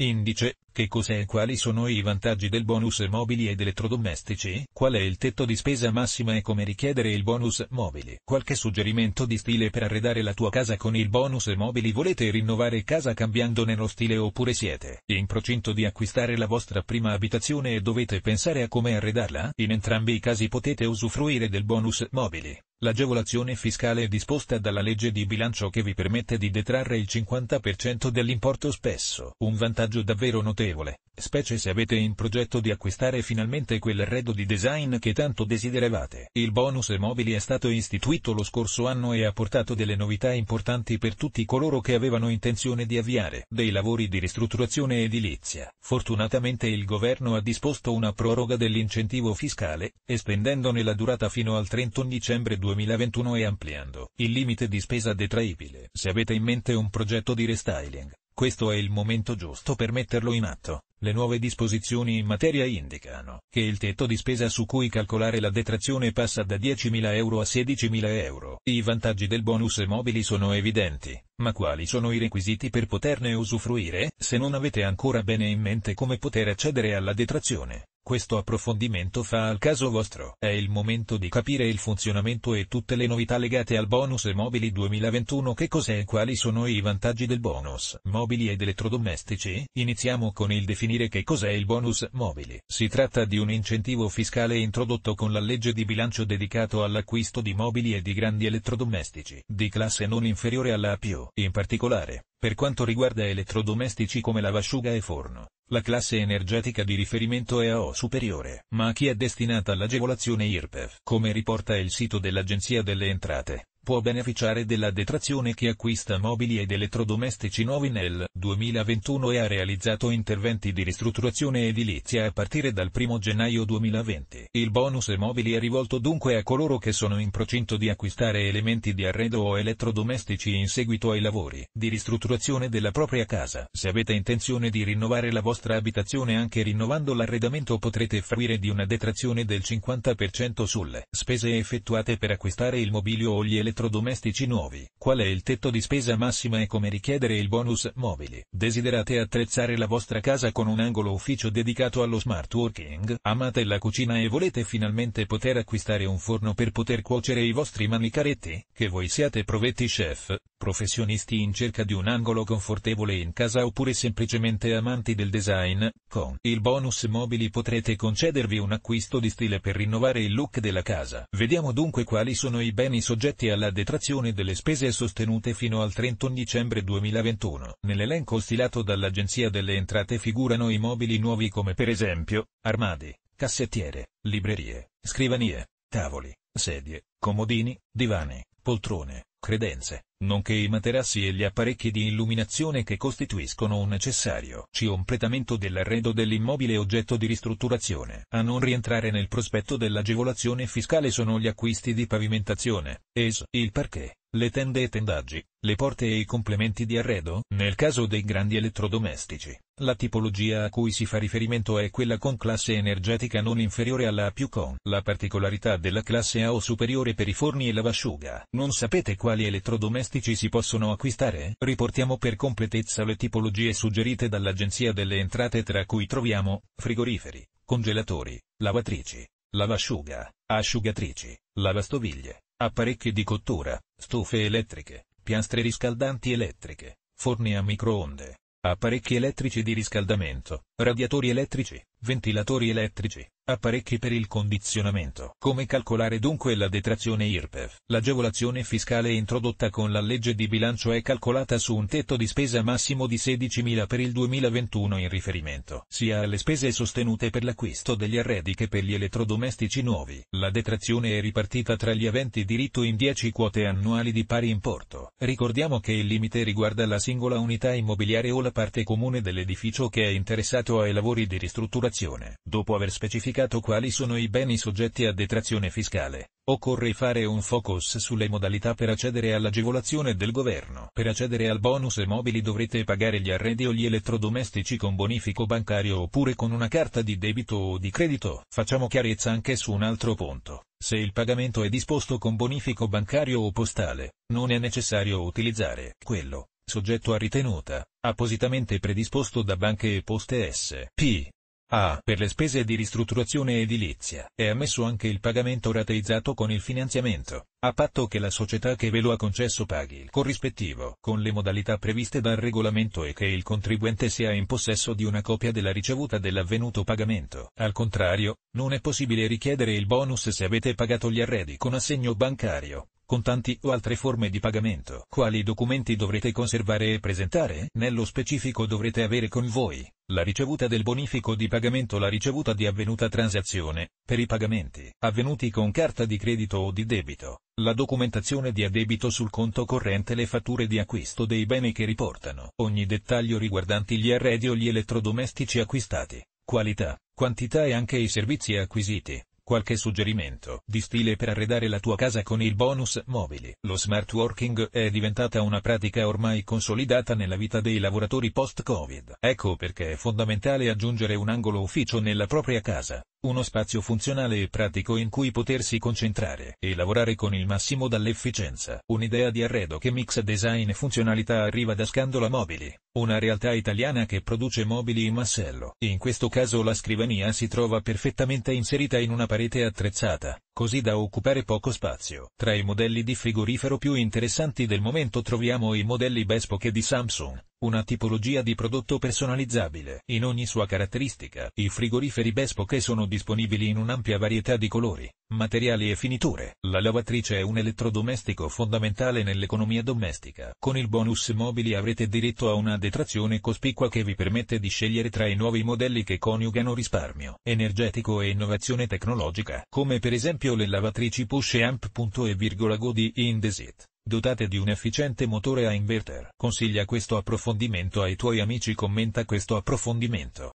Indice, che cos'è e quali sono i vantaggi del bonus mobili ed elettrodomestici? Qual è il tetto di spesa massima e come richiedere il bonus mobili? Qualche suggerimento di stile per arredare la tua casa con il bonus mobili? Volete rinnovare casa cambiando nello stile oppure siete in procinto di acquistare la vostra prima abitazione e dovete pensare a come arredarla? In entrambi i casi potete usufruire del bonus mobili. L'agevolazione fiscale è disposta dalla legge di bilancio che vi permette di detrarre il 50% dell'importo spesso. Un vantaggio davvero notevole, specie se avete in progetto di acquistare finalmente quell'arredo di design che tanto desideravate. Il bonus mobili è stato istituito lo scorso anno e ha portato delle novità importanti per tutti coloro che avevano intenzione di avviare dei lavori di ristrutturazione edilizia. Fortunatamente il governo ha disposto una proroga dell'incentivo fiscale, estendendone la durata fino al 31 dicembre 2020. 2021 e ampliando il limite di spesa detraibile. Se avete in mente un progetto di restyling, questo è il momento giusto per metterlo in atto. Le nuove disposizioni in materia indicano che il tetto di spesa su cui calcolare la detrazione passa da 10.000 euro a 16.000 euro. I vantaggi del bonus mobili sono evidenti, ma quali sono i requisiti per poterne usufruire, se non avete ancora bene in mente come poter accedere alla detrazione? Questo approfondimento fa al caso vostro. È il momento di capire il funzionamento e tutte le novità legate al bonus e mobili 2021. Che cos'è e quali sono i vantaggi del bonus mobili ed elettrodomestici? Iniziamo con il definire che cos'è il bonus mobili. Si tratta di un incentivo fiscale introdotto con la legge di bilancio dedicato all'acquisto di mobili e di grandi elettrodomestici di classe non inferiore alla A+. In particolare, per quanto riguarda elettrodomestici come lavasciuga e forno, la classe energetica di riferimento è A o superiore, ma a chi è destinata l'agevolazione IRPEF, come riporta il sito dell'Agenzia delle Entrate può beneficiare della detrazione che acquista mobili ed elettrodomestici nuovi nel 2021 e ha realizzato interventi di ristrutturazione edilizia a partire dal 1 gennaio 2020. Il bonus mobili è rivolto dunque a coloro che sono in procinto di acquistare elementi di arredo o elettrodomestici in seguito ai lavori di ristrutturazione della propria casa. Se avete intenzione di rinnovare la vostra abitazione anche rinnovando l'arredamento potrete fruire di una detrazione del 50% sulle spese effettuate per acquistare il mobilio o gli elettrodomestici elettrodomestici nuovi. Qual è il tetto di spesa massima e come richiedere il bonus mobili? Desiderate attrezzare la vostra casa con un angolo ufficio dedicato allo smart working? Amate la cucina e volete finalmente poter acquistare un forno per poter cuocere i vostri manicaretti? Che voi siate provetti chef, professionisti in cerca di un angolo confortevole in casa oppure semplicemente amanti del design, con il bonus mobili potrete concedervi un acquisto di stile per rinnovare il look della casa. Vediamo dunque quali sono i beni soggetti alla la detrazione delle spese sostenute fino al 31 dicembre 2021. Nell'elenco stilato dall'Agenzia delle Entrate figurano i mobili nuovi come per esempio, armadi, cassettiere, librerie, scrivanie, tavoli, sedie, comodini, divani, poltrone, credenze, nonché i materassi e gli apparecchi di illuminazione che costituiscono un necessario completamento dell'arredo dell'immobile oggetto di ristrutturazione. A non rientrare nel prospetto dell'agevolazione fiscale sono gli acquisti di pavimentazione, ES, il perché le tende e tendaggi, le porte e i complementi di arredo. Nel caso dei grandi elettrodomestici, la tipologia a cui si fa riferimento è quella con classe energetica non inferiore alla A più con la particolarità della classe A o superiore per i forni e lavasciuga. Non sapete quali elettrodomestici si possono acquistare? Riportiamo per completezza le tipologie suggerite dall'Agenzia delle Entrate tra cui troviamo frigoriferi, congelatori, lavatrici, lavasciuga, asciugatrici, lavastoviglie, apparecchi di cottura, stufe elettriche, piastre riscaldanti elettriche, forni a microonde, apparecchi elettrici di riscaldamento, radiatori elettrici, ventilatori elettrici, apparecchi per il condizionamento. Come calcolare dunque la detrazione IRPEF? L'agevolazione fiscale introdotta con la legge di bilancio è calcolata su un tetto di spesa massimo di 16.000 per il 2021 in riferimento sia alle spese sostenute per l'acquisto degli arredi che per gli elettrodomestici nuovi. La detrazione è ripartita tra gli aventi diritto in 10 quote annuali di pari importo. Ricordiamo che il limite riguarda la singola unità immobiliare o la parte comune dell'edificio che è interessato ai lavori di ristrutturazione situazione. Dopo aver specificato quali sono i beni soggetti a detrazione fiscale, occorre fare un focus sulle modalità per accedere all'agevolazione del governo. Per accedere al bonus e mobili dovrete pagare gli arredi o gli elettrodomestici con bonifico bancario oppure con una carta di debito o di credito. Facciamo chiarezza anche su un altro punto. Se il pagamento è disposto con bonifico bancario o postale, non è necessario utilizzare quello soggetto a ritenuta, appositamente predisposto da banche e poste S.P. A. Ah, per le spese di ristrutturazione edilizia, è ammesso anche il pagamento rateizzato con il finanziamento, a patto che la società che ve lo ha concesso paghi il corrispettivo, con le modalità previste dal regolamento e che il contribuente sia in possesso di una copia della ricevuta dell'avvenuto pagamento. Al contrario, non è possibile richiedere il bonus se avete pagato gli arredi con assegno bancario contanti o altre forme di pagamento. Quali documenti dovrete conservare e presentare? Nello specifico dovrete avere con voi la ricevuta del bonifico di pagamento, la ricevuta di avvenuta transazione, per i pagamenti avvenuti con carta di credito o di debito, la documentazione di addebito sul conto corrente, le fatture di acquisto dei beni che riportano, ogni dettaglio riguardanti gli arredi o gli elettrodomestici acquistati, qualità, quantità e anche i servizi acquisiti Qualche suggerimento di stile per arredare la tua casa con il bonus mobili. Lo smart working è diventata una pratica ormai consolidata nella vita dei lavoratori post-Covid. Ecco perché è fondamentale aggiungere un angolo ufficio nella propria casa uno spazio funzionale e pratico in cui potersi concentrare e lavorare con il massimo dall'efficienza. Un'idea di arredo che mixa design e funzionalità arriva da Scandola Mobili, una realtà italiana che produce mobili in massello. In questo caso la scrivania si trova perfettamente inserita in una parete attrezzata, così da occupare poco spazio. Tra i modelli di frigorifero più interessanti del momento troviamo i modelli Bespoke di Samsung una tipologia di prodotto personalizzabile in ogni sua caratteristica. I frigoriferi Bespoke sono disponibili in un'ampia varietà di colori, materiali e finiture. La lavatrice è un elettrodomestico fondamentale nell'economia domestica. Con il bonus mobili avrete diritto a una detrazione cospicua che vi permette di scegliere tra i nuovi modelli che coniugano risparmio energetico e innovazione tecnologica, come per esempio le lavatrici push amp. e virgola Godi Desit dotate di un efficiente motore a inverter. Consiglia questo approfondimento ai tuoi amici commenta questo approfondimento.